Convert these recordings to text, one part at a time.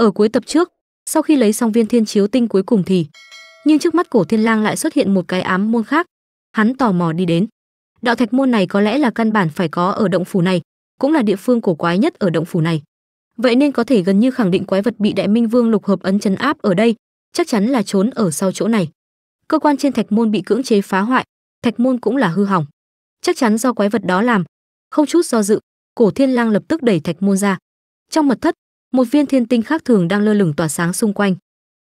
Ở cuối tập trước, sau khi lấy xong viên thiên chiếu tinh cuối cùng thì nhưng trước mắt cổ thiên lang lại xuất hiện một cái ám môn khác hắn tò mò đi đến đạo thạch môn này có lẽ là căn bản phải có ở động phủ này cũng là địa phương cổ quái nhất ở động phủ này vậy nên có thể gần như khẳng định quái vật bị đại minh vương lục hợp ấn chấn áp ở đây chắc chắn là trốn ở sau chỗ này cơ quan trên thạch môn bị cưỡng chế phá hoại thạch môn cũng là hư hỏng chắc chắn do quái vật đó làm không chút do dự cổ thiên lang lập tức đẩy thạch môn ra trong mật thất một viên thiên tinh khác thường đang lơ lửng tỏa sáng xung quanh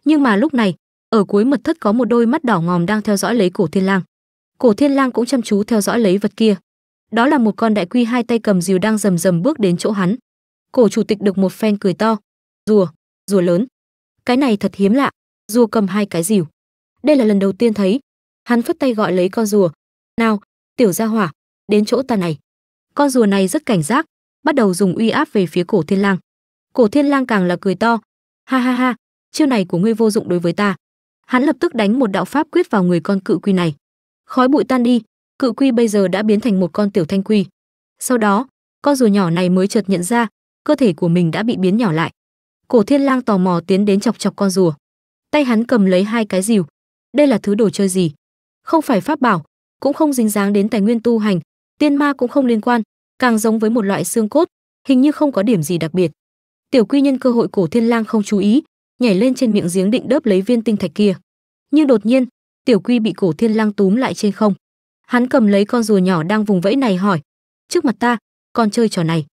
nhưng mà lúc này ở cuối mật thất có một đôi mắt đỏ ngòm đang theo dõi lấy cổ thiên lang cổ thiên lang cũng chăm chú theo dõi lấy vật kia đó là một con đại quy hai tay cầm rìu đang rầm rầm bước đến chỗ hắn cổ chủ tịch được một phen cười to rùa rùa lớn cái này thật hiếm lạ rùa cầm hai cái rìu đây là lần đầu tiên thấy hắn phất tay gọi lấy con rùa nào tiểu gia hỏa đến chỗ ta này con rùa này rất cảnh giác bắt đầu dùng uy áp về phía cổ thiên lang Cổ Thiên Lang càng là cười to. Ha ha ha, chiêu này của ngươi vô dụng đối với ta. Hắn lập tức đánh một đạo pháp quyết vào người con cự quy này. Khói bụi tan đi, cự quy bây giờ đã biến thành một con tiểu thanh quy. Sau đó, con rùa nhỏ này mới chợt nhận ra, cơ thể của mình đã bị biến nhỏ lại. Cổ Thiên Lang tò mò tiến đến chọc chọc con rùa. Tay hắn cầm lấy hai cái rìu. Đây là thứ đồ chơi gì? Không phải pháp bảo, cũng không dính dáng đến tài nguyên tu hành, tiên ma cũng không liên quan, càng giống với một loại xương cốt, hình như không có điểm gì đặc biệt tiểu quy nhân cơ hội cổ thiên lang không chú ý nhảy lên trên miệng giếng định đớp lấy viên tinh thạch kia nhưng đột nhiên tiểu quy bị cổ thiên lang túm lại trên không hắn cầm lấy con rùa nhỏ đang vùng vẫy này hỏi trước mặt ta con chơi trò này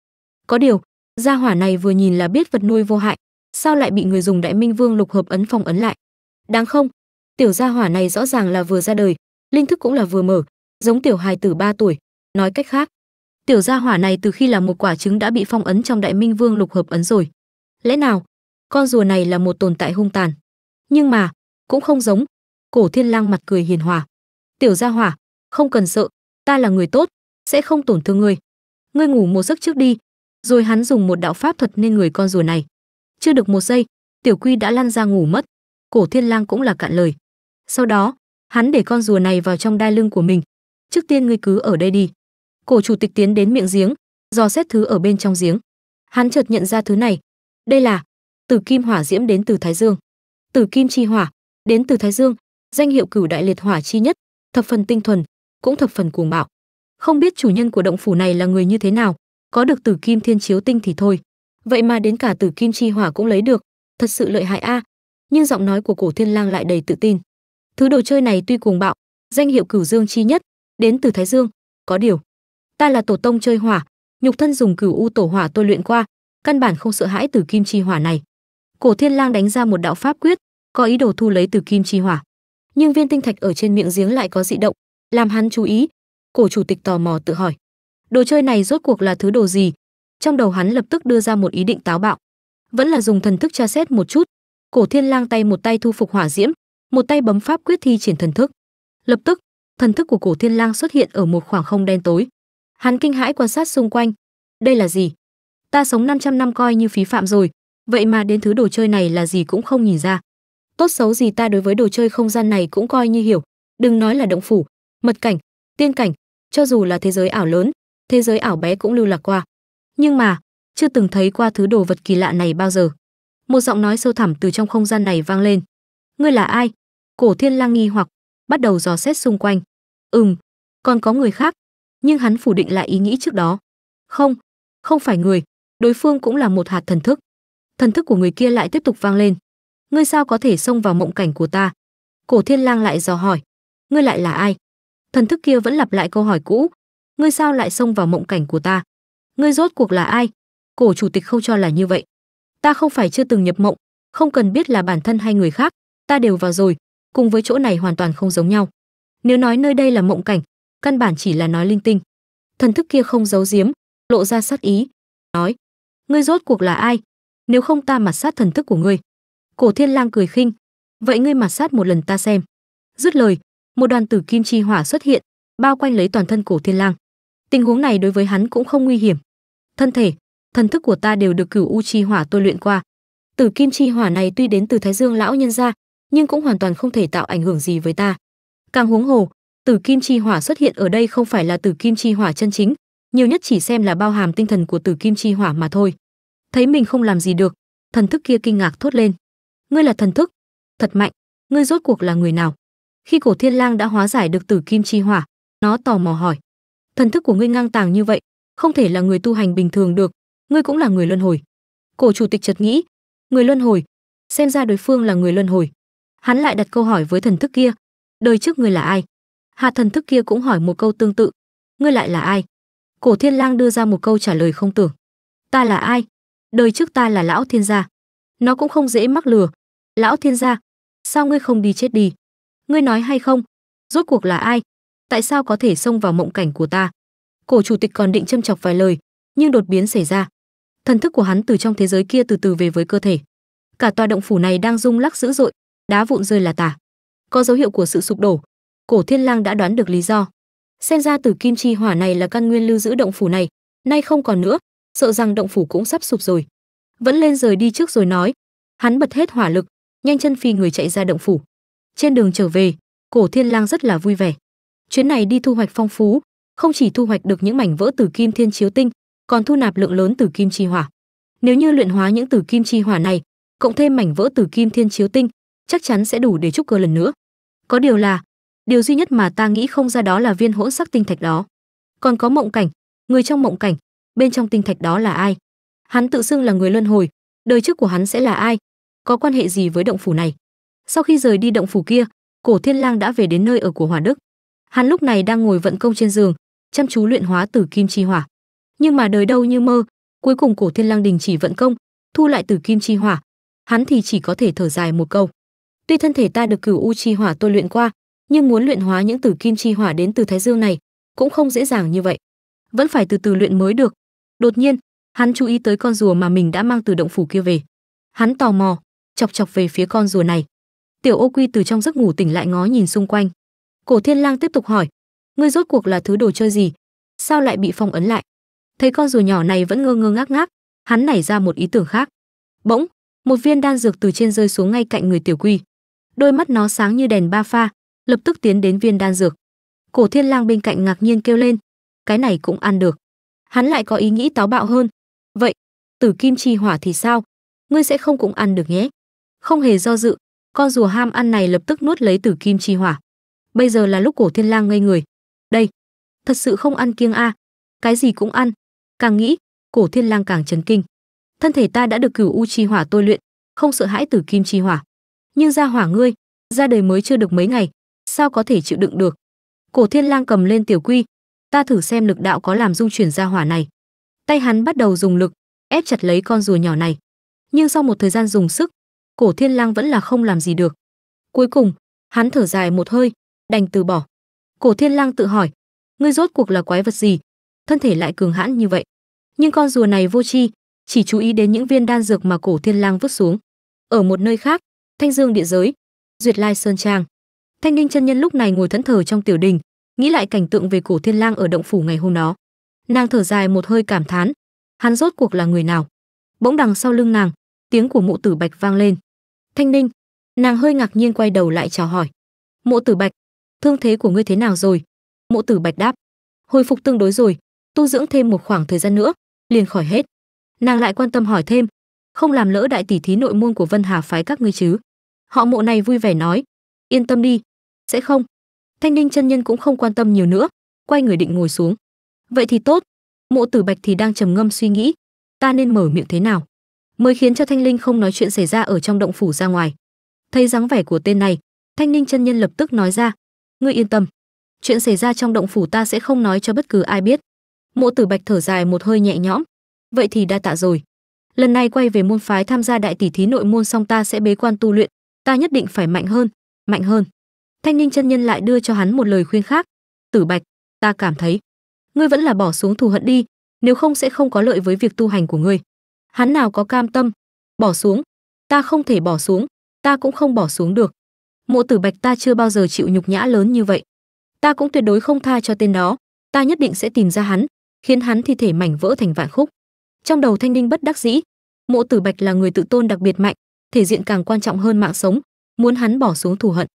có điều gia hỏa này vừa nhìn là biết vật nuôi vô hại sao lại bị người dùng đại minh vương lục hợp ấn phong ấn lại đáng không tiểu gia hỏa này rõ ràng là vừa ra đời linh thức cũng là vừa mở giống tiểu hài tử 3 tuổi nói cách khác tiểu gia hỏa này từ khi là một quả trứng đã bị phong ấn trong đại minh vương lục hợp ấn rồi lẽ nào con rùa này là một tồn tại hung tàn nhưng mà cũng không giống cổ thiên lang mặt cười hiền hòa tiểu gia hỏa không cần sợ ta là người tốt sẽ không tổn thương ngươi ngươi ngủ một giấc trước đi rồi hắn dùng một đạo pháp thuật nên người con rùa này chưa được một giây tiểu quy đã lăn ra ngủ mất cổ thiên lang cũng là cạn lời sau đó hắn để con rùa này vào trong đai lưng của mình trước tiên ngươi cứ ở đây đi cổ chủ tịch tiến đến miệng giếng dò xét thứ ở bên trong giếng hắn chợt nhận ra thứ này đây là từ kim hỏa diễm đến từ thái dương từ kim chi hỏa đến từ thái dương danh hiệu cửu đại liệt hỏa chi nhất thập phần tinh thuần cũng thập phần cuồng bạo không biết chủ nhân của động phủ này là người như thế nào có được từ kim thiên chiếu tinh thì thôi vậy mà đến cả từ kim chi hỏa cũng lấy được thật sự lợi hại a nhưng giọng nói của cổ thiên lang lại đầy tự tin thứ đồ chơi này tuy cuồng bạo danh hiệu cửu dương chi nhất đến từ thái dương có điều ta là tổ tông chơi hỏa nhục thân dùng cửu u tổ hỏa tôi luyện qua căn bản không sợ hãi từ kim chi hỏa này cổ thiên lang đánh ra một đạo pháp quyết có ý đồ thu lấy từ kim chi hỏa nhưng viên tinh thạch ở trên miệng giếng lại có dị động làm hắn chú ý cổ chủ tịch tò mò tự hỏi đồ chơi này rốt cuộc là thứ đồ gì trong đầu hắn lập tức đưa ra một ý định táo bạo vẫn là dùng thần thức tra xét một chút cổ thiên lang tay một tay thu phục hỏa diễm một tay bấm pháp quyết thi triển thần thức lập tức thần thức của cổ thiên lang xuất hiện ở một khoảng không đen tối Hắn kinh hãi quan sát xung quanh. Đây là gì? Ta sống 500 năm coi như phí phạm rồi, vậy mà đến thứ đồ chơi này là gì cũng không nhìn ra. Tốt xấu gì ta đối với đồ chơi không gian này cũng coi như hiểu, đừng nói là động phủ, mật cảnh, tiên cảnh, cho dù là thế giới ảo lớn, thế giới ảo bé cũng lưu lạc qua. Nhưng mà, chưa từng thấy qua thứ đồ vật kỳ lạ này bao giờ. Một giọng nói sâu thẳm từ trong không gian này vang lên. Ngươi là ai? Cổ Thiên Lang nghi hoặc, bắt đầu dò xét xung quanh. Ừm, còn có người khác, nhưng hắn phủ định lại ý nghĩ trước đó. Không, không phải người, đối phương cũng là một hạt thần thức. Thần thức của người kia lại tiếp tục vang lên. Ngươi sao có thể xông vào mộng cảnh của ta? Cổ Thiên Lang lại dò hỏi, ngươi lại là ai? Thần thức kia vẫn lặp lại câu hỏi cũ, ngươi sao lại xông vào mộng cảnh của ta? Ngươi rốt cuộc là ai? Cổ chủ tịch không cho là như vậy. Ta không phải chưa từng nhập mộng, không cần biết là bản thân hay người khác, ta đều vào rồi, cùng với chỗ này hoàn toàn không giống nhau. Nếu nói nơi đây là mộng cảnh, căn bản chỉ là nói linh tinh thần thức kia không giấu giếm lộ ra sát ý nói ngươi rốt cuộc là ai nếu không ta mặt sát thần thức của ngươi cổ thiên lang cười khinh vậy ngươi mặt sát một lần ta xem dứt lời một đoàn tử kim chi hỏa xuất hiện bao quanh lấy toàn thân cổ thiên lang tình huống này đối với hắn cũng không nguy hiểm thân thể thần thức của ta đều được cửu u chi hỏa tôi luyện qua tử kim chi hỏa này tuy đến từ thái dương lão nhân gia, nhưng cũng hoàn toàn không thể tạo ảnh hưởng gì với ta càng huống hồ tử kim chi hỏa xuất hiện ở đây không phải là tử kim chi hỏa chân chính nhiều nhất chỉ xem là bao hàm tinh thần của tử kim chi hỏa mà thôi thấy mình không làm gì được thần thức kia kinh ngạc thốt lên ngươi là thần thức thật mạnh ngươi rốt cuộc là người nào khi cổ thiên lang đã hóa giải được tử kim chi hỏa nó tò mò hỏi thần thức của ngươi ngang tàng như vậy không thể là người tu hành bình thường được ngươi cũng là người luân hồi cổ chủ tịch chợt nghĩ người luân hồi xem ra đối phương là người luân hồi hắn lại đặt câu hỏi với thần thức kia đời trước ngươi là ai Hà thần thức kia cũng hỏi một câu tương tự ngươi lại là ai cổ thiên lang đưa ra một câu trả lời không tưởng ta là ai đời trước ta là lão thiên gia nó cũng không dễ mắc lừa lão thiên gia sao ngươi không đi chết đi ngươi nói hay không rốt cuộc là ai tại sao có thể xông vào mộng cảnh của ta cổ chủ tịch còn định châm chọc vài lời nhưng đột biến xảy ra thần thức của hắn từ trong thế giới kia từ từ về với cơ thể cả tòa động phủ này đang rung lắc dữ dội đá vụn rơi là tả có dấu hiệu của sự sụp đổ Cổ Thiên Lang đã đoán được lý do. Xem ra Tử Kim Chi Hỏa này là căn nguyên lưu giữ động phủ này, nay không còn nữa, sợ rằng động phủ cũng sắp sụp rồi. Vẫn lên rời đi trước rồi nói. Hắn bật hết hỏa lực, nhanh chân phi người chạy ra động phủ. Trên đường trở về, Cổ Thiên Lang rất là vui vẻ. Chuyến này đi thu hoạch phong phú, không chỉ thu hoạch được những mảnh vỡ từ kim thiên chiếu tinh, còn thu nạp lượng lớn từ kim chi hỏa. Nếu như luyện hóa những từ kim chi hỏa này, cộng thêm mảnh vỡ từ kim thiên chiếu tinh, chắc chắn sẽ đủ để chúc cơ lần nữa. Có điều là, điều duy nhất mà ta nghĩ không ra đó là viên hỗn sắc tinh thạch đó còn có mộng cảnh người trong mộng cảnh bên trong tinh thạch đó là ai hắn tự xưng là người luân hồi đời trước của hắn sẽ là ai có quan hệ gì với động phủ này sau khi rời đi động phủ kia cổ thiên lang đã về đến nơi ở của hòa đức hắn lúc này đang ngồi vận công trên giường chăm chú luyện hóa tử kim chi hỏa nhưng mà đời đâu như mơ cuối cùng cổ thiên lang đình chỉ vận công thu lại tử kim chi hỏa hắn thì chỉ có thể thở dài một câu tuy thân thể ta được cửu u chi hỏa tôi luyện qua nhưng muốn luyện hóa những tử kim chi hỏa đến từ Thái Dương này cũng không dễ dàng như vậy, vẫn phải từ từ luyện mới được. Đột nhiên, hắn chú ý tới con rùa mà mình đã mang từ động phủ kia về. Hắn tò mò, chọc chọc về phía con rùa này. Tiểu Ô Quy từ trong giấc ngủ tỉnh lại ngó nhìn xung quanh. Cổ Thiên Lang tiếp tục hỏi: "Ngươi rốt cuộc là thứ đồ chơi gì? Sao lại bị phong ấn lại?" Thấy con rùa nhỏ này vẫn ngơ ngơ ngác ngác, hắn nảy ra một ý tưởng khác. Bỗng, một viên đan dược từ trên rơi xuống ngay cạnh người Tiểu Quy. Đôi mắt nó sáng như đèn ba pha, lập tức tiến đến viên đan dược. Cổ Thiên Lang bên cạnh ngạc nhiên kêu lên, cái này cũng ăn được. Hắn lại có ý nghĩ táo bạo hơn. Vậy, Tử Kim Chi Hỏa thì sao? Ngươi sẽ không cũng ăn được nhé. Không hề do dự, con rùa ham ăn này lập tức nuốt lấy Tử Kim Chi Hỏa. Bây giờ là lúc Cổ Thiên Lang ngây người. Đây, thật sự không ăn kiêng a. Cái gì cũng ăn. Càng nghĩ, Cổ Thiên Lang càng chấn kinh. Thân thể ta đã được Cửu U Chi Hỏa tôi luyện, không sợ hãi Tử Kim Chi Hỏa. Nhưng ra hỏa ngươi, ra đời mới chưa được mấy ngày, sao có thể chịu đựng được. Cổ Thiên Lang cầm lên tiểu quy, ta thử xem lực đạo có làm dung chuyển ra hỏa này. Tay hắn bắt đầu dùng lực, ép chặt lấy con rùa nhỏ này. Nhưng sau một thời gian dùng sức, Cổ Thiên Lang vẫn là không làm gì được. Cuối cùng, hắn thở dài một hơi, đành từ bỏ. Cổ Thiên Lang tự hỏi, ngươi rốt cuộc là quái vật gì, thân thể lại cường hãn như vậy? Nhưng con rùa này vô tri, chỉ chú ý đến những viên đan dược mà Cổ Thiên Lang vứt xuống. Ở một nơi khác, Thanh Dương địa giới, Duyệt Lai Sơn Trang thanh ninh chân nhân lúc này ngồi thẫn thờ trong tiểu đình nghĩ lại cảnh tượng về cổ thiên lang ở động phủ ngày hôm đó nàng thở dài một hơi cảm thán hắn rốt cuộc là người nào bỗng đằng sau lưng nàng tiếng của mộ tử bạch vang lên thanh ninh nàng hơi ngạc nhiên quay đầu lại chào hỏi mộ tử bạch thương thế của ngươi thế nào rồi mộ tử bạch đáp hồi phục tương đối rồi tu dưỡng thêm một khoảng thời gian nữa liền khỏi hết nàng lại quan tâm hỏi thêm không làm lỡ đại tỷ thí nội môn của vân hà phái các ngươi chứ họ mộ này vui vẻ nói yên tâm đi sẽ không thanh ninh chân nhân cũng không quan tâm nhiều nữa quay người định ngồi xuống vậy thì tốt mộ tử bạch thì đang trầm ngâm suy nghĩ ta nên mở miệng thế nào mới khiến cho thanh linh không nói chuyện xảy ra ở trong động phủ ra ngoài thấy dáng vẻ của tên này thanh ninh chân nhân lập tức nói ra ngươi yên tâm chuyện xảy ra trong động phủ ta sẽ không nói cho bất cứ ai biết mộ tử bạch thở dài một hơi nhẹ nhõm vậy thì đa tạ rồi lần này quay về môn phái tham gia đại tỷ thí nội môn xong ta sẽ bế quan tu luyện ta nhất định phải mạnh hơn mạnh hơn Thanh Ninh chân nhân lại đưa cho hắn một lời khuyên khác, "Tử Bạch, ta cảm thấy ngươi vẫn là bỏ xuống thù hận đi, nếu không sẽ không có lợi với việc tu hành của ngươi." Hắn nào có cam tâm, "Bỏ xuống, ta không thể bỏ xuống, ta cũng không bỏ xuống được. Mộ Tử Bạch ta chưa bao giờ chịu nhục nhã lớn như vậy, ta cũng tuyệt đối không tha cho tên đó, ta nhất định sẽ tìm ra hắn, khiến hắn thi thể mảnh vỡ thành vạn khúc." Trong đầu Thanh Ninh bất đắc dĩ, Mộ Tử Bạch là người tự tôn đặc biệt mạnh, thể diện càng quan trọng hơn mạng sống, muốn hắn bỏ xuống thù hận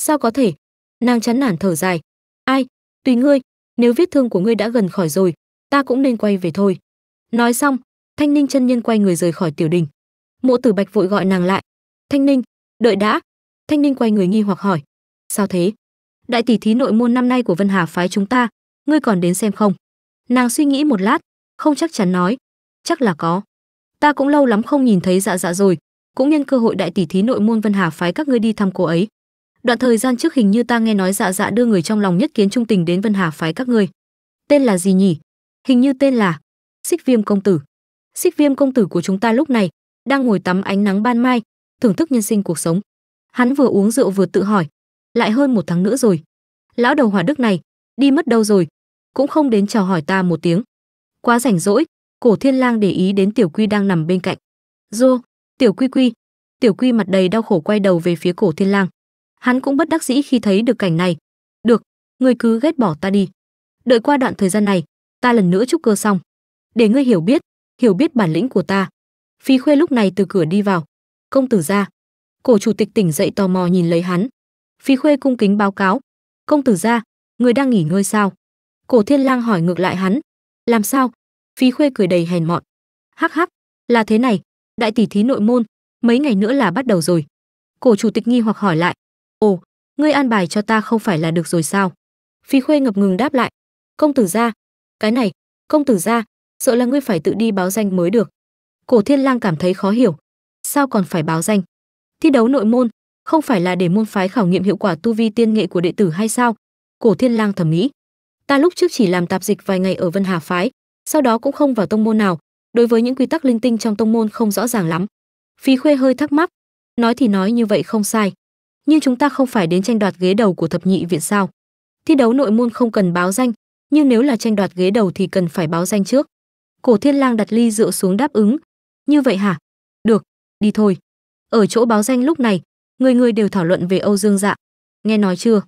sao có thể nàng chán nản thở dài ai tùy ngươi nếu vết thương của ngươi đã gần khỏi rồi ta cũng nên quay về thôi nói xong thanh ninh chân nhân quay người rời khỏi tiểu đình mộ tử bạch vội gọi nàng lại thanh ninh đợi đã thanh ninh quay người nghi hoặc hỏi sao thế đại tỷ thí nội môn năm nay của vân hà phái chúng ta ngươi còn đến xem không nàng suy nghĩ một lát không chắc chắn nói chắc là có ta cũng lâu lắm không nhìn thấy dạ dạ rồi cũng nhân cơ hội đại tỷ thí nội môn vân hà phái các ngươi đi thăm cô ấy đoạn thời gian trước hình như ta nghe nói dạ dạ đưa người trong lòng nhất kiến trung tình đến vân hà phái các ngươi tên là gì nhỉ hình như tên là xích viêm công tử xích viêm công tử của chúng ta lúc này đang ngồi tắm ánh nắng ban mai thưởng thức nhân sinh cuộc sống hắn vừa uống rượu vừa tự hỏi lại hơn một tháng nữa rồi lão đầu hỏa đức này đi mất đâu rồi cũng không đến chào hỏi ta một tiếng quá rảnh rỗi cổ thiên lang để ý đến tiểu quy đang nằm bên cạnh dô tiểu quy quy tiểu quy mặt đầy đau khổ quay đầu về phía cổ thiên lang hắn cũng bất đắc dĩ khi thấy được cảnh này được ngươi cứ ghét bỏ ta đi đợi qua đoạn thời gian này ta lần nữa chúc cơ xong để ngươi hiểu biết hiểu biết bản lĩnh của ta phi khuê lúc này từ cửa đi vào công tử ra cổ chủ tịch tỉnh dậy tò mò nhìn lấy hắn phi khuê cung kính báo cáo công tử ra người đang nghỉ ngơi sao cổ thiên lang hỏi ngược lại hắn làm sao phi khuê cười đầy hèn mọn hắc hắc là thế này đại tỷ thí nội môn mấy ngày nữa là bắt đầu rồi cổ chủ tịch nghi hoặc hỏi lại ồ ngươi an bài cho ta không phải là được rồi sao Phi khuê ngập ngừng đáp lại công tử gia cái này công tử gia sợ là ngươi phải tự đi báo danh mới được cổ thiên lang cảm thấy khó hiểu sao còn phải báo danh thi đấu nội môn không phải là để môn phái khảo nghiệm hiệu quả tu vi tiên nghệ của đệ tử hay sao cổ thiên lang thẩm nghĩ ta lúc trước chỉ làm tạp dịch vài ngày ở vân hà phái sau đó cũng không vào tông môn nào đối với những quy tắc linh tinh trong tông môn không rõ ràng lắm Phi khuê hơi thắc mắc nói thì nói như vậy không sai nhưng chúng ta không phải đến tranh đoạt ghế đầu của thập nhị viện sao thi đấu nội môn không cần báo danh nhưng nếu là tranh đoạt ghế đầu thì cần phải báo danh trước cổ thiên lang đặt ly rượu xuống đáp ứng như vậy hả được đi thôi ở chỗ báo danh lúc này người người đều thảo luận về âu dương dạ nghe nói chưa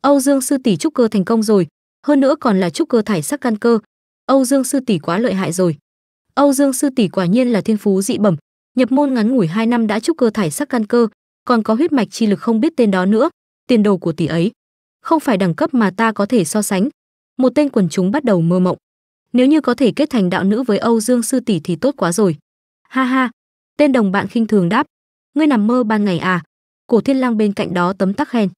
âu dương sư tỷ trúc cơ thành công rồi hơn nữa còn là trúc cơ thải sắc căn cơ âu dương sư tỷ quá lợi hại rồi âu dương sư tỷ quả nhiên là thiên phú dị bẩm nhập môn ngắn ngủi 2 năm đã trúc cơ thải sắc căn cơ còn có huyết mạch chi lực không biết tên đó nữa, tiền đồ của tỷ ấy không phải đẳng cấp mà ta có thể so sánh. Một tên quần chúng bắt đầu mơ mộng. Nếu như có thể kết thành đạo nữ với Âu Dương sư tỷ thì tốt quá rồi. Ha ha, tên đồng bạn khinh thường đáp, ngươi nằm mơ ban ngày à? Cổ Thiên Lang bên cạnh đó tấm tắc khen.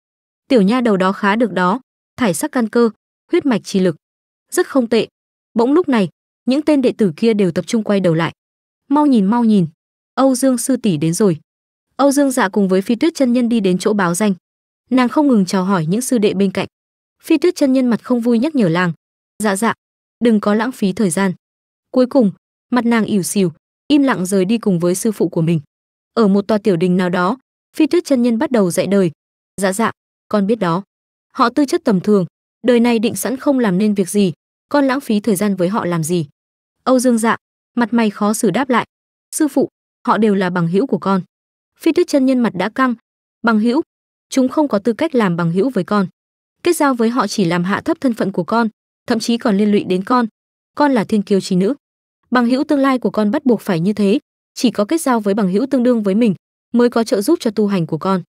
Tiểu nha đầu đó khá được đó, thải sắc căn cơ, huyết mạch chi lực, rất không tệ. Bỗng lúc này, những tên đệ tử kia đều tập trung quay đầu lại. Mau nhìn mau nhìn, Âu Dương sư tỷ đến rồi. Âu Dương Dạ cùng với Phi Tuyết chân nhân đi đến chỗ báo danh. Nàng không ngừng chào hỏi những sư đệ bên cạnh. Phi Tuyết chân nhân mặt không vui nhắc nhở làng, "Dạ dạ, đừng có lãng phí thời gian." Cuối cùng, mặt nàng ỉu xìu, im lặng rời đi cùng với sư phụ của mình. Ở một tòa tiểu đình nào đó, Phi Tuyết chân nhân bắt đầu dạy đời, "Dạ dạ, con biết đó. Họ tư chất tầm thường, đời này định sẵn không làm nên việc gì, con lãng phí thời gian với họ làm gì?" Âu Dương Dạ, mặt mày khó xử đáp lại, "Sư phụ, họ đều là bằng hữu của con." Phi Tuyết chân nhân mặt đã căng, "Bằng hữu, chúng không có tư cách làm bằng hữu với con. Kết giao với họ chỉ làm hạ thấp thân phận của con, thậm chí còn liên lụy đến con. Con là thiên Kiều trí nữ, bằng hữu tương lai của con bắt buộc phải như thế, chỉ có kết giao với bằng hữu tương đương với mình mới có trợ giúp cho tu hành của con."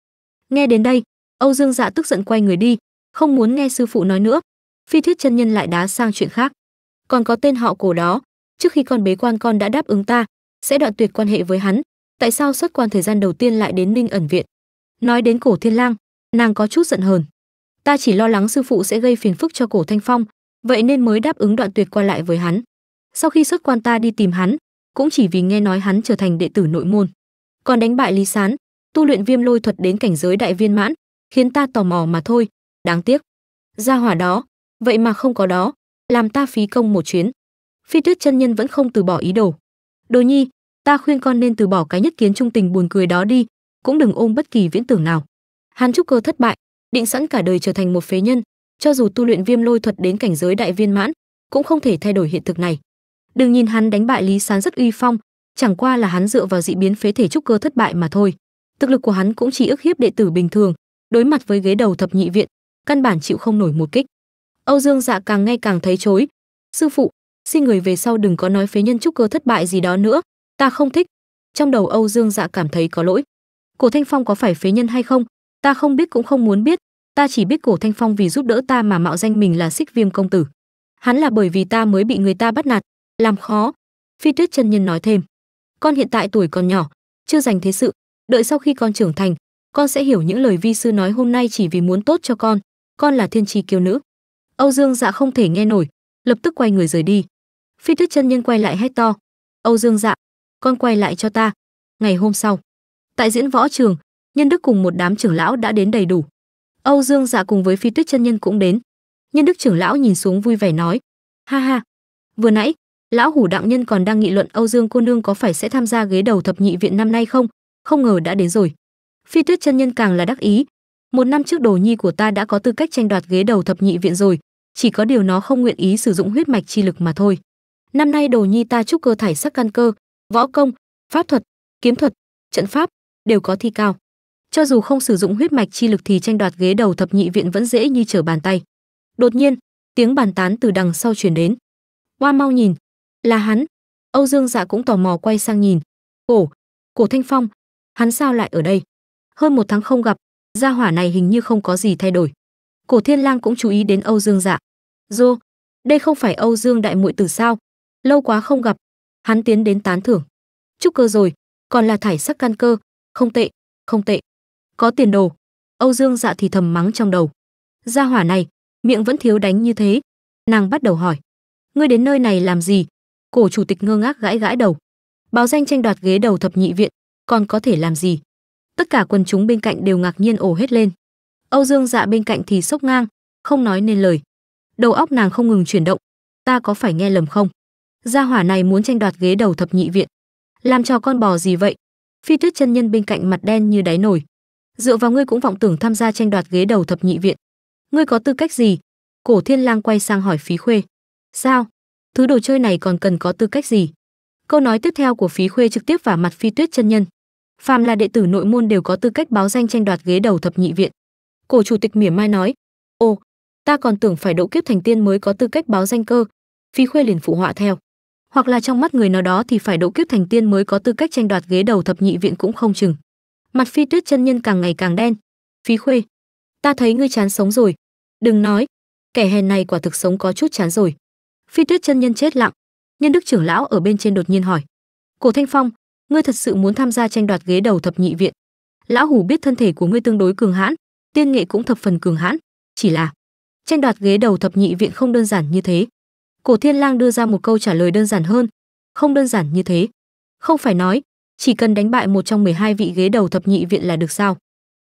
Nghe đến đây, Âu Dương Dạ tức giận quay người đi, không muốn nghe sư phụ nói nữa. Phi Tuyết chân nhân lại đá sang chuyện khác. "Còn có tên họ Cổ đó, trước khi con bế quan con đã đáp ứng ta sẽ đoạn tuyệt quan hệ với hắn, tại sao xuất quan thời gian đầu tiên lại đến ninh ẩn viện nói đến cổ thiên lang nàng có chút giận hờn ta chỉ lo lắng sư phụ sẽ gây phiền phức cho cổ thanh phong vậy nên mới đáp ứng đoạn tuyệt qua lại với hắn sau khi xuất quan ta đi tìm hắn cũng chỉ vì nghe nói hắn trở thành đệ tử nội môn còn đánh bại lý sán tu luyện viêm lôi thuật đến cảnh giới đại viên mãn khiến ta tò mò mà thôi đáng tiếc ra hỏa đó vậy mà không có đó làm ta phí công một chuyến phi tuyết chân nhân vẫn không từ bỏ ý đồ đồ nhi ta khuyên con nên từ bỏ cái nhất kiến trung tình buồn cười đó đi cũng đừng ôm bất kỳ viễn tưởng nào hán trúc cơ thất bại định sẵn cả đời trở thành một phế nhân cho dù tu luyện viêm lôi thuật đến cảnh giới đại viên mãn cũng không thể thay đổi hiện thực này đừng nhìn hắn đánh bại lý sán rất uy phong chẳng qua là hắn dựa vào dị biến phế thể trúc cơ thất bại mà thôi thực lực của hắn cũng chỉ ức hiếp đệ tử bình thường đối mặt với ghế đầu thập nhị viện căn bản chịu không nổi một kích âu dương dạ càng ngay càng thấy chối sư phụ xin người về sau đừng có nói phế nhân trúc cơ thất bại gì đó nữa ta không thích trong đầu âu dương dạ cảm thấy có lỗi cổ thanh phong có phải phế nhân hay không ta không biết cũng không muốn biết ta chỉ biết cổ thanh phong vì giúp đỡ ta mà mạo danh mình là xích viêm công tử hắn là bởi vì ta mới bị người ta bắt nạt làm khó phi tuyết chân nhân nói thêm con hiện tại tuổi còn nhỏ chưa dành thế sự đợi sau khi con trưởng thành con sẽ hiểu những lời vi sư nói hôm nay chỉ vì muốn tốt cho con con là thiên tri kiều nữ âu dương dạ không thể nghe nổi lập tức quay người rời đi phi tuyết chân nhân quay lại hét to âu dương dạ con quay lại cho ta ngày hôm sau tại diễn võ trường nhân đức cùng một đám trưởng lão đã đến đầy đủ âu dương dạ cùng với phi tuyết chân nhân cũng đến nhân đức trưởng lão nhìn xuống vui vẻ nói ha ha vừa nãy lão hủ đặng nhân còn đang nghị luận âu dương cô nương có phải sẽ tham gia ghế đầu thập nhị viện năm nay không không ngờ đã đến rồi phi tuyết chân nhân càng là đắc ý một năm trước đồ nhi của ta đã có tư cách tranh đoạt ghế đầu thập nhị viện rồi chỉ có điều nó không nguyện ý sử dụng huyết mạch chi lực mà thôi năm nay đồ nhi ta trúc cơ thải sắc căn cơ võ công, pháp thuật, kiếm thuật, trận pháp đều có thi cao. Cho dù không sử dụng huyết mạch chi lực thì tranh đoạt ghế đầu thập nhị viện vẫn dễ như trở bàn tay. Đột nhiên, tiếng bàn tán từ đằng sau truyền đến. Hoa mau nhìn, là hắn. Âu Dương Dạ cũng tò mò quay sang nhìn. Cổ, Cổ Thanh Phong, hắn sao lại ở đây? Hơn một tháng không gặp, gia hỏa này hình như không có gì thay đổi. Cổ Thiên Lang cũng chú ý đến Âu Dương Dạ. "Dô, đây không phải Âu Dương đại muội tử sao? Lâu quá không gặp, hắn tiến đến tán thưởng chúc cơ rồi còn là thải sắc căn cơ không tệ không tệ có tiền đồ âu dương dạ thì thầm mắng trong đầu gia hỏa này miệng vẫn thiếu đánh như thế nàng bắt đầu hỏi ngươi đến nơi này làm gì cổ chủ tịch ngơ ngác gãi gãi đầu báo danh tranh đoạt ghế đầu thập nhị viện còn có thể làm gì tất cả quần chúng bên cạnh đều ngạc nhiên ổ hết lên âu dương dạ bên cạnh thì sốc ngang không nói nên lời đầu óc nàng không ngừng chuyển động ta có phải nghe lầm không gia hỏa này muốn tranh đoạt ghế đầu thập nhị viện làm trò con bò gì vậy phi tuyết chân nhân bên cạnh mặt đen như đáy nổi dựa vào ngươi cũng vọng tưởng tham gia tranh đoạt ghế đầu thập nhị viện ngươi có tư cách gì cổ thiên lang quay sang hỏi phí khuê sao thứ đồ chơi này còn cần có tư cách gì câu nói tiếp theo của phí khuê trực tiếp vào mặt phi tuyết chân nhân phàm là đệ tử nội môn đều có tư cách báo danh tranh đoạt ghế đầu thập nhị viện cổ chủ tịch mỉa mai nói ồ ta còn tưởng phải độ kiếp thành tiên mới có tư cách báo danh cơ phí khuê liền phụ họa theo hoặc là trong mắt người nào đó thì phải độ kiếp thành tiên mới có tư cách tranh đoạt ghế đầu thập nhị viện cũng không chừng mặt phi tuyết chân nhân càng ngày càng đen phí khuê ta thấy ngươi chán sống rồi đừng nói kẻ hèn này quả thực sống có chút chán rồi phi tuyết chân nhân chết lặng nhân đức trưởng lão ở bên trên đột nhiên hỏi cổ thanh phong ngươi thật sự muốn tham gia tranh đoạt ghế đầu thập nhị viện lão hủ biết thân thể của ngươi tương đối cường hãn tiên nghệ cũng thập phần cường hãn chỉ là tranh đoạt ghế đầu thập nhị viện không đơn giản như thế Cổ Thiên Lang đưa ra một câu trả lời đơn giản hơn, không đơn giản như thế. Không phải nói, chỉ cần đánh bại một trong 12 vị ghế đầu thập nhị viện là được sao?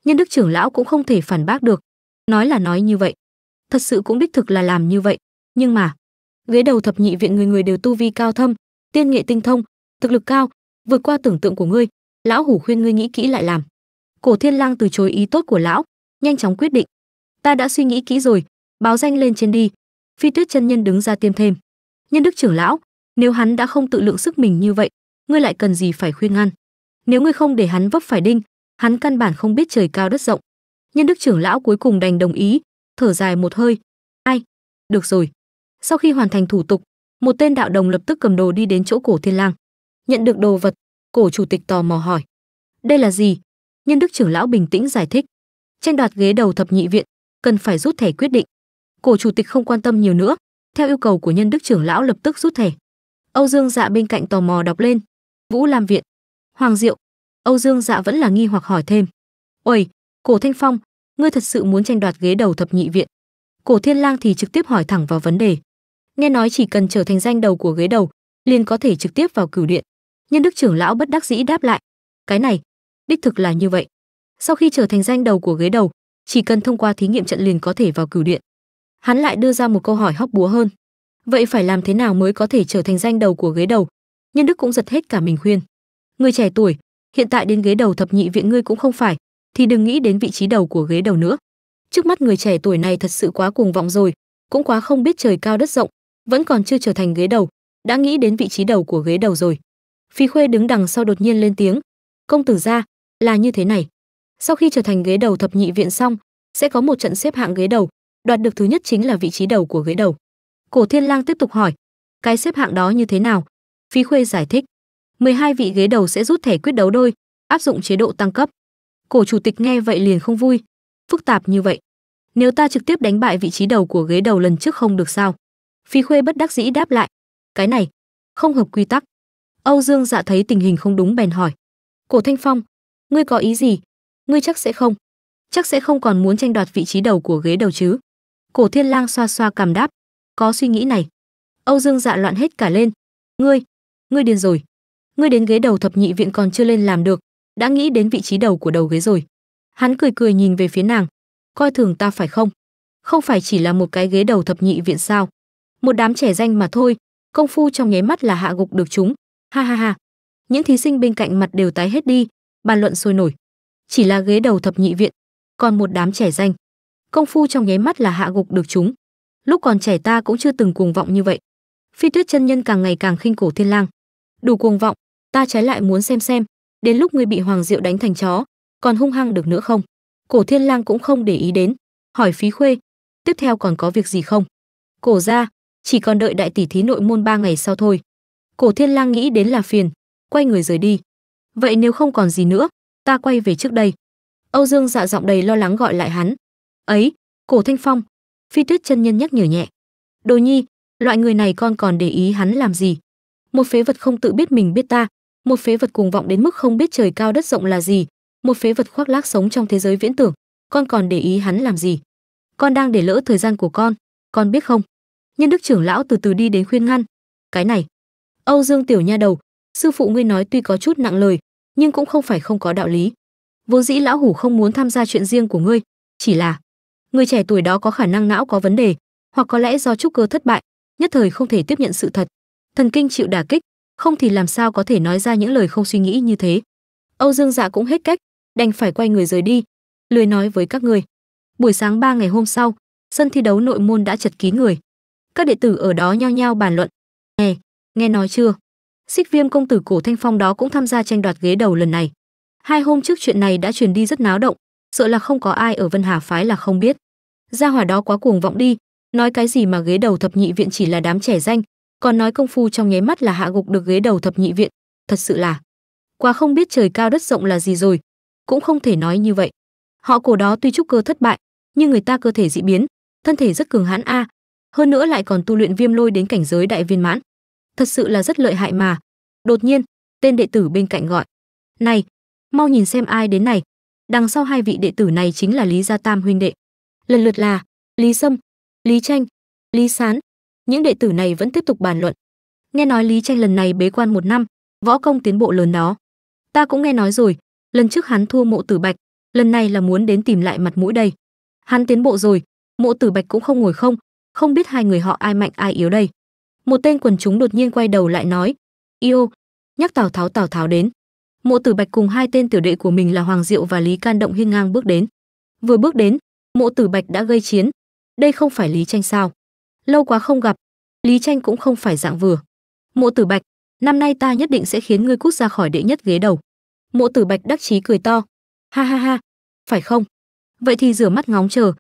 Nhân đức trưởng lão cũng không thể phản bác được, nói là nói như vậy, thật sự cũng đích thực là làm như vậy, nhưng mà, ghế đầu thập nhị viện người người đều tu vi cao thâm, tiên nghệ tinh thông, thực lực cao, vượt qua tưởng tượng của ngươi, lão hủ khuyên ngươi nghĩ kỹ lại làm. Cổ Thiên Lang từ chối ý tốt của lão, nhanh chóng quyết định. Ta đã suy nghĩ kỹ rồi, báo danh lên trên đi, phi tuyết chân nhân đứng ra tiêm thêm nhân đức trưởng lão nếu hắn đã không tự lượng sức mình như vậy ngươi lại cần gì phải khuyên ngăn nếu ngươi không để hắn vấp phải đinh hắn căn bản không biết trời cao đất rộng nhân đức trưởng lão cuối cùng đành đồng ý thở dài một hơi ai được rồi sau khi hoàn thành thủ tục một tên đạo đồng lập tức cầm đồ đi đến chỗ cổ thiên lang nhận được đồ vật cổ chủ tịch tò mò hỏi đây là gì nhân đức trưởng lão bình tĩnh giải thích tranh đoạt ghế đầu thập nhị viện cần phải rút thẻ quyết định cổ chủ tịch không quan tâm nhiều nữa theo yêu cầu của nhân đức trưởng lão lập tức rút thẻ âu dương dạ bên cạnh tò mò đọc lên vũ lam viện hoàng diệu âu dương dạ vẫn là nghi hoặc hỏi thêm ôi cổ thanh phong ngươi thật sự muốn tranh đoạt ghế đầu thập nhị viện cổ thiên lang thì trực tiếp hỏi thẳng vào vấn đề nghe nói chỉ cần trở thành danh đầu của ghế đầu liền có thể trực tiếp vào cửu điện nhân đức trưởng lão bất đắc dĩ đáp lại cái này đích thực là như vậy sau khi trở thành danh đầu của ghế đầu chỉ cần thông qua thí nghiệm trận liền có thể vào cửu điện hắn lại đưa ra một câu hỏi hóc búa hơn vậy phải làm thế nào mới có thể trở thành danh đầu của ghế đầu nhân đức cũng giật hết cả mình khuyên người trẻ tuổi hiện tại đến ghế đầu thập nhị viện ngươi cũng không phải thì đừng nghĩ đến vị trí đầu của ghế đầu nữa trước mắt người trẻ tuổi này thật sự quá cuồng vọng rồi cũng quá không biết trời cao đất rộng vẫn còn chưa trở thành ghế đầu đã nghĩ đến vị trí đầu của ghế đầu rồi phi khuê đứng đằng sau đột nhiên lên tiếng công tử ra là như thế này sau khi trở thành ghế đầu thập nhị viện xong sẽ có một trận xếp hạng ghế đầu đoạt được thứ nhất chính là vị trí đầu của ghế đầu. Cổ Thiên Lang tiếp tục hỏi, cái xếp hạng đó như thế nào? Phí Khuê giải thích, 12 vị ghế đầu sẽ rút thẻ quyết đấu đôi, áp dụng chế độ tăng cấp. Cổ chủ tịch nghe vậy liền không vui, phức tạp như vậy. Nếu ta trực tiếp đánh bại vị trí đầu của ghế đầu lần trước không được sao? Phí Khuê bất đắc dĩ đáp lại, cái này không hợp quy tắc. Âu Dương Dạ thấy tình hình không đúng bèn hỏi, Cổ Thanh Phong, ngươi có ý gì? Ngươi chắc sẽ không, chắc sẽ không còn muốn tranh đoạt vị trí đầu của ghế đầu chứ? Cổ Thiên Lang xoa xoa cảm đáp, có suy nghĩ này. Âu Dương dạ loạn hết cả lên, ngươi, ngươi điên rồi. Ngươi đến ghế đầu thập nhị viện còn chưa lên làm được, đã nghĩ đến vị trí đầu của đầu ghế rồi. Hắn cười cười nhìn về phía nàng, coi thường ta phải không? Không phải chỉ là một cái ghế đầu thập nhị viện sao? Một đám trẻ danh mà thôi, công phu trong nháy mắt là hạ gục được chúng. Ha ha ha. Những thí sinh bên cạnh mặt đều tái hết đi, bàn luận sôi nổi. Chỉ là ghế đầu thập nhị viện, còn một đám trẻ danh công phu trong nháy mắt là hạ gục được chúng lúc còn trẻ ta cũng chưa từng cuồng vọng như vậy phi tuyết chân nhân càng ngày càng khinh cổ thiên lang đủ cuồng vọng ta trái lại muốn xem xem đến lúc ngươi bị hoàng diệu đánh thành chó còn hung hăng được nữa không cổ thiên lang cũng không để ý đến hỏi phí khuê tiếp theo còn có việc gì không cổ ra chỉ còn đợi đại tỷ thí nội môn ba ngày sau thôi cổ thiên lang nghĩ đến là phiền quay người rời đi vậy nếu không còn gì nữa ta quay về trước đây âu dương dạ giọng đầy lo lắng gọi lại hắn ấy cổ thanh phong phi tuyết chân nhân nhắc nhở nhẹ đồ nhi loại người này con còn để ý hắn làm gì một phế vật không tự biết mình biết ta một phế vật cuồng vọng đến mức không biết trời cao đất rộng là gì một phế vật khoác lác sống trong thế giới viễn tưởng con còn để ý hắn làm gì con đang để lỡ thời gian của con con biết không nhân đức trưởng lão từ từ đi đến khuyên ngăn cái này âu dương tiểu nha đầu sư phụ ngươi nói tuy có chút nặng lời nhưng cũng không phải không có đạo lý vốn dĩ lão hủ không muốn tham gia chuyện riêng của ngươi chỉ là người trẻ tuổi đó có khả năng não có vấn đề hoặc có lẽ do trúc cơ thất bại nhất thời không thể tiếp nhận sự thật thần kinh chịu đả kích không thì làm sao có thể nói ra những lời không suy nghĩ như thế âu dương dạ cũng hết cách đành phải quay người rời đi lười nói với các người buổi sáng ba ngày hôm sau sân thi đấu nội môn đã chật kín người các đệ tử ở đó nhao nhao bàn luận nghe nghe nói chưa xích viêm công tử cổ thanh phong đó cũng tham gia tranh đoạt ghế đầu lần này hai hôm trước chuyện này đã truyền đi rất náo động sợ là không có ai ở Vân Hà phái là không biết. Gia hỏa đó quá cuồng vọng đi, nói cái gì mà ghế đầu thập nhị viện chỉ là đám trẻ danh, còn nói công phu trong nháy mắt là hạ gục được ghế đầu thập nhị viện, thật sự là quá không biết trời cao đất rộng là gì rồi, cũng không thể nói như vậy. Họ cổ đó tuy trúc cơ thất bại, nhưng người ta cơ thể dị biến, thân thể rất cường hãn a, hơn nữa lại còn tu luyện viêm lôi đến cảnh giới đại viên mãn. Thật sự là rất lợi hại mà. Đột nhiên, tên đệ tử bên cạnh gọi, "Này, mau nhìn xem ai đến này, đằng sau hai vị đệ tử này chính là lý gia tam huynh đệ lần lượt là lý sâm lý tranh lý sán những đệ tử này vẫn tiếp tục bàn luận nghe nói lý tranh lần này bế quan một năm võ công tiến bộ lớn đó ta cũng nghe nói rồi lần trước hắn thua mộ tử bạch lần này là muốn đến tìm lại mặt mũi đây hắn tiến bộ rồi mộ tử bạch cũng không ngồi không không biết hai người họ ai mạnh ai yếu đây một tên quần chúng đột nhiên quay đầu lại nói yêu nhắc tào tháo tào tháo đến Mộ Tử Bạch cùng hai tên tiểu đệ của mình là Hoàng Diệu và Lý Can Động hiên ngang bước đến. Vừa bước đến, Mộ Tử Bạch đã gây chiến. Đây không phải Lý Tranh sao? Lâu quá không gặp, Lý Tranh cũng không phải dạng vừa. Mộ Tử Bạch, năm nay ta nhất định sẽ khiến ngươi cút ra khỏi đệ nhất ghế đầu. Mộ Tử Bạch đắc chí cười to. Ha ha ha, phải không? Vậy thì rửa mắt ngóng chờ.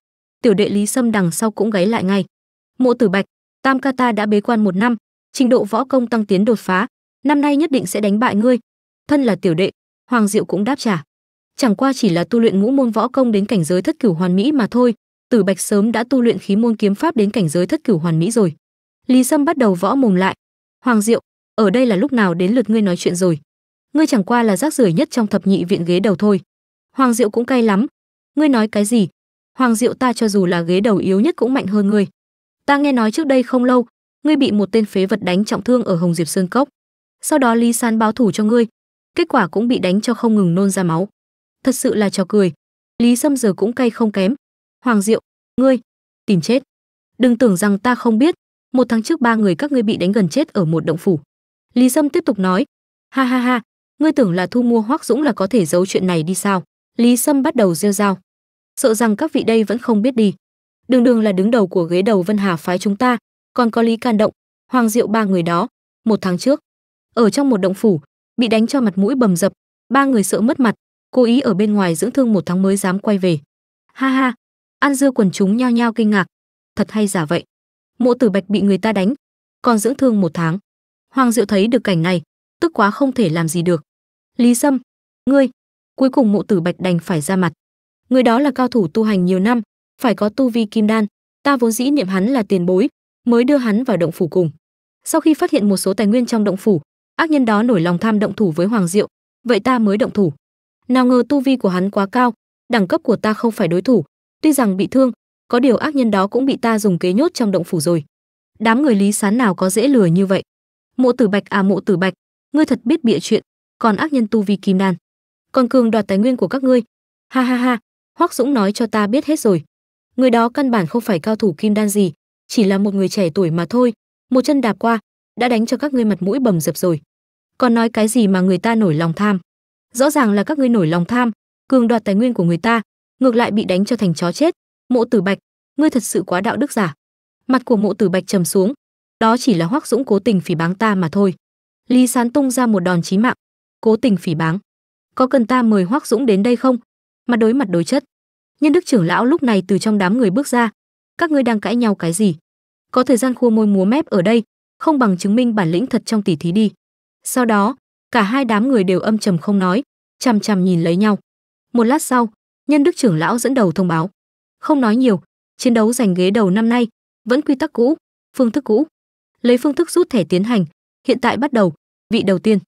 Tiểu đệ Lý Sâm đằng sau cũng gáy lại ngay. Mộ Tử Bạch, Tam ca ta đã bế quan một năm, trình độ võ công tăng tiến đột phá, năm nay nhất định sẽ đánh bại ngươi, thân là tiểu đệ hoàng diệu cũng đáp trả chẳng qua chỉ là tu luyện ngũ môn võ công đến cảnh giới thất cửu hoàn mỹ mà thôi tử bạch sớm đã tu luyện khí môn kiếm pháp đến cảnh giới thất cửu hoàn mỹ rồi lý sâm bắt đầu võ mồm lại hoàng diệu ở đây là lúc nào đến lượt ngươi nói chuyện rồi ngươi chẳng qua là rác rưởi nhất trong thập nhị viện ghế đầu thôi hoàng diệu cũng cay lắm ngươi nói cái gì hoàng diệu ta cho dù là ghế đầu yếu nhất cũng mạnh hơn ngươi ta nghe nói trước đây không lâu ngươi bị một tên phế vật đánh trọng thương ở hồng diệp sơn cốc sau đó lý san báo thủ cho ngươi kết quả cũng bị đánh cho không ngừng nôn ra máu. Thật sự là trò cười. Lý Sâm giờ cũng cay không kém. Hoàng Diệu, ngươi, tìm chết. Đừng tưởng rằng ta không biết, một tháng trước ba người các ngươi bị đánh gần chết ở một động phủ. Lý Sâm tiếp tục nói, ha ha ha, ngươi tưởng là thu mua Hoắc Dũng là có thể giấu chuyện này đi sao? Lý Sâm bắt đầu rêu rao. Sợ rằng các vị đây vẫn không biết đi. Đường đường là đứng đầu của ghế đầu Vân Hà phái chúng ta, còn có Lý Can Động, Hoàng Diệu ba người đó, một tháng trước. Ở trong một động phủ, bị đánh cho mặt mũi bầm dập ba người sợ mất mặt cố ý ở bên ngoài dưỡng thương một tháng mới dám quay về ha ha an dư quần chúng nhao nhao kinh ngạc thật hay giả vậy mộ tử bạch bị người ta đánh còn dưỡng thương một tháng hoàng diệu thấy được cảnh này tức quá không thể làm gì được lý sâm ngươi cuối cùng mộ tử bạch đành phải ra mặt người đó là cao thủ tu hành nhiều năm phải có tu vi kim đan ta vốn dĩ niệm hắn là tiền bối mới đưa hắn vào động phủ cùng sau khi phát hiện một số tài nguyên trong động phủ ác nhân đó nổi lòng tham động thủ với hoàng diệu vậy ta mới động thủ nào ngờ tu vi của hắn quá cao đẳng cấp của ta không phải đối thủ tuy rằng bị thương có điều ác nhân đó cũng bị ta dùng kế nhốt trong động phủ rồi đám người lý sán nào có dễ lừa như vậy mộ tử bạch à mộ tử bạch ngươi thật biết bịa chuyện còn ác nhân tu vi kim đan còn cường đoạt tài nguyên của các ngươi ha ha ha hoắc dũng nói cho ta biết hết rồi người đó căn bản không phải cao thủ kim đan gì chỉ là một người trẻ tuổi mà thôi một chân đạp qua đã đánh cho các ngươi mặt mũi bầm dập rồi còn nói cái gì mà người ta nổi lòng tham rõ ràng là các ngươi nổi lòng tham cường đoạt tài nguyên của người ta ngược lại bị đánh cho thành chó chết mộ tử bạch ngươi thật sự quá đạo đức giả mặt của mộ tử bạch trầm xuống đó chỉ là hoắc dũng cố tình phỉ báng ta mà thôi lý sán tung ra một đòn chí mạng cố tình phỉ báng có cần ta mời hoắc dũng đến đây không mà đối mặt đối chất nhân đức trưởng lão lúc này từ trong đám người bước ra các ngươi đang cãi nhau cái gì có thời gian khua môi múa mép ở đây không bằng chứng minh bản lĩnh thật trong tỉ thí đi sau đó cả hai đám người đều âm trầm không nói chằm chằm nhìn lấy nhau một lát sau nhân đức trưởng lão dẫn đầu thông báo không nói nhiều chiến đấu giành ghế đầu năm nay vẫn quy tắc cũ phương thức cũ lấy phương thức rút thẻ tiến hành hiện tại bắt đầu vị đầu tiên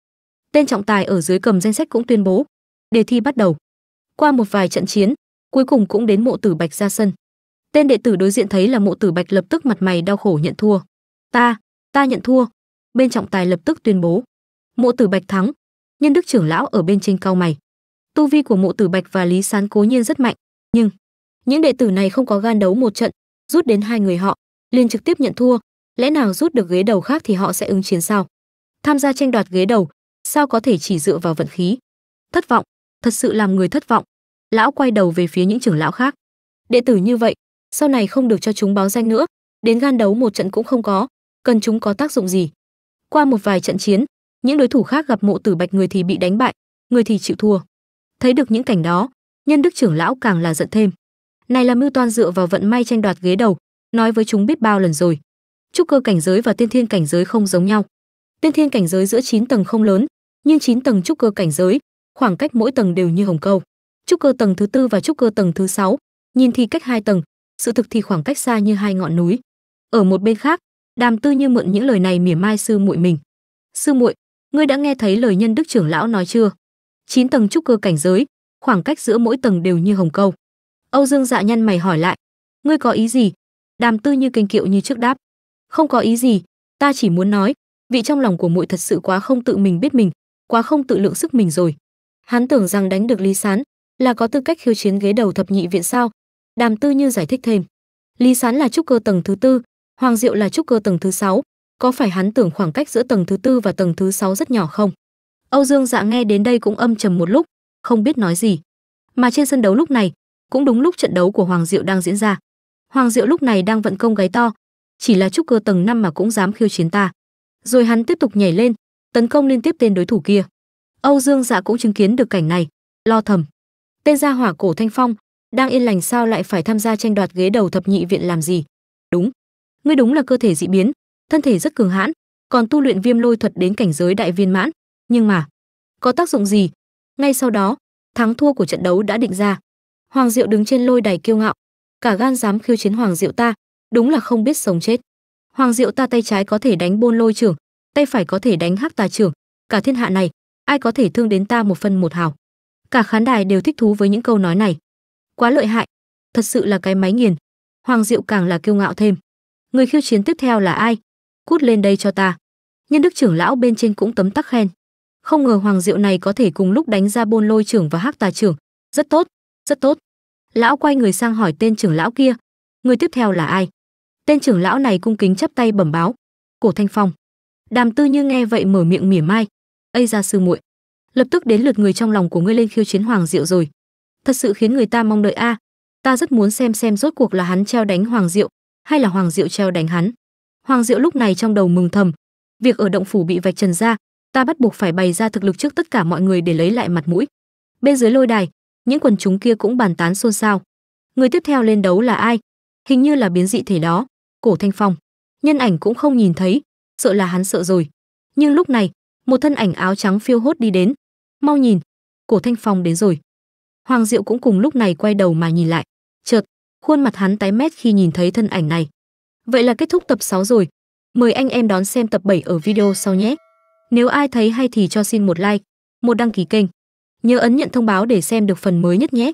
tên trọng tài ở dưới cầm danh sách cũng tuyên bố đề thi bắt đầu qua một vài trận chiến cuối cùng cũng đến mộ tử bạch ra sân tên đệ tử đối diện thấy là mộ tử bạch lập tức mặt mày đau khổ nhận thua ta ta nhận thua bên trọng tài lập tức tuyên bố mộ tử bạch thắng nhân đức trưởng lão ở bên trên cao mày tu vi của mộ tử bạch và lý sán cố nhiên rất mạnh nhưng những đệ tử này không có gan đấu một trận rút đến hai người họ liền trực tiếp nhận thua lẽ nào rút được ghế đầu khác thì họ sẽ ứng chiến sao tham gia tranh đoạt ghế đầu sao có thể chỉ dựa vào vận khí thất vọng thật sự làm người thất vọng lão quay đầu về phía những trưởng lão khác đệ tử như vậy sau này không được cho chúng báo danh nữa đến gan đấu một trận cũng không có cần chúng có tác dụng gì. Qua một vài trận chiến, những đối thủ khác gặp mộ tử bạch người thì bị đánh bại, người thì chịu thua. Thấy được những cảnh đó, nhân đức trưởng lão càng là giận thêm. Này là mưu toan dựa vào vận may tranh đoạt ghế đầu, nói với chúng biết bao lần rồi. Trúc cơ cảnh giới và tiên thiên cảnh giới không giống nhau. Tiên thiên cảnh giới giữa 9 tầng không lớn, nhưng 9 tầng trúc cơ cảnh giới, khoảng cách mỗi tầng đều như hồng câu. Trúc cơ tầng thứ tư và trúc cơ tầng thứ sáu, nhìn thì cách hai tầng, sự thực thì khoảng cách xa như hai ngọn núi. Ở một bên khác, Đàm Tư Như mượn những lời này mỉa mai sư muội mình. "Sư muội, ngươi đã nghe thấy lời nhân đức trưởng lão nói chưa? Chín tầng trúc cơ cảnh giới, khoảng cách giữa mỗi tầng đều như hồng câu." Âu Dương Dạ nhăn mày hỏi lại, "Ngươi có ý gì?" Đàm Tư Như kênh kiệu như trước đáp, "Không có ý gì, ta chỉ muốn nói, vị trong lòng của muội thật sự quá không tự mình biết mình, quá không tự lượng sức mình rồi." Hắn tưởng rằng đánh được Lý Sán là có tư cách khiêu chiến ghế đầu thập nhị viện sao? Đàm Tư Như giải thích thêm, Lý Sán là trúc cơ tầng thứ tư, Hoàng Diệu là trúc cơ tầng thứ 6, có phải hắn tưởng khoảng cách giữa tầng thứ tư và tầng thứ 6 rất nhỏ không? Âu Dương Dạ nghe đến đây cũng âm trầm một lúc, không biết nói gì. Mà trên sân đấu lúc này, cũng đúng lúc trận đấu của Hoàng Diệu đang diễn ra. Hoàng Diệu lúc này đang vận công gáy to, chỉ là trúc cơ tầng 5 mà cũng dám khiêu chiến ta. Rồi hắn tiếp tục nhảy lên, tấn công liên tiếp tên đối thủ kia. Âu Dương Dạ cũng chứng kiến được cảnh này, lo thầm. Tên gia hỏa cổ Thanh Phong, đang yên lành sao lại phải tham gia tranh đoạt ghế đầu thập nhị viện làm gì? Đúng, ngươi đúng là cơ thể dị biến thân thể rất cường hãn còn tu luyện viêm lôi thuật đến cảnh giới đại viên mãn nhưng mà có tác dụng gì ngay sau đó thắng thua của trận đấu đã định ra hoàng diệu đứng trên lôi đài kiêu ngạo cả gan dám khiêu chiến hoàng diệu ta đúng là không biết sống chết hoàng diệu ta tay trái có thể đánh bôn lôi trưởng tay phải có thể đánh hắc tà trưởng cả thiên hạ này ai có thể thương đến ta một phân một hào cả khán đài đều thích thú với những câu nói này quá lợi hại thật sự là cái máy nghiền hoàng diệu càng là kiêu ngạo thêm người khiêu chiến tiếp theo là ai cút lên đây cho ta nhân đức trưởng lão bên trên cũng tấm tắc khen không ngờ hoàng diệu này có thể cùng lúc đánh ra bôn lôi trưởng và hắc tà trưởng rất tốt rất tốt lão quay người sang hỏi tên trưởng lão kia người tiếp theo là ai tên trưởng lão này cung kính chắp tay bẩm báo cổ thanh phong đàm tư như nghe vậy mở miệng mỉa mai ây ra sư muội lập tức đến lượt người trong lòng của ngươi lên khiêu chiến hoàng diệu rồi thật sự khiến người ta mong đợi a à. ta rất muốn xem xem rốt cuộc là hắn treo đánh hoàng diệu hay là Hoàng Diệu treo đánh hắn. Hoàng Diệu lúc này trong đầu mừng thầm, việc ở động phủ bị vạch trần ra, ta bắt buộc phải bày ra thực lực trước tất cả mọi người để lấy lại mặt mũi. Bên dưới lôi đài, những quần chúng kia cũng bàn tán xôn xao. Người tiếp theo lên đấu là ai? Hình như là biến dị thể đó, Cổ Thanh Phong. Nhân ảnh cũng không nhìn thấy, sợ là hắn sợ rồi. Nhưng lúc này, một thân ảnh áo trắng phiêu hốt đi đến. Mau nhìn, Cổ Thanh Phong đến rồi. Hoàng Diệu cũng cùng lúc này quay đầu mà nhìn lại. Chợt, Khuôn mặt hắn tái mét khi nhìn thấy thân ảnh này. Vậy là kết thúc tập 6 rồi. Mời anh em đón xem tập 7 ở video sau nhé. Nếu ai thấy hay thì cho xin một like, một đăng ký kênh. Nhớ ấn nhận thông báo để xem được phần mới nhất nhé.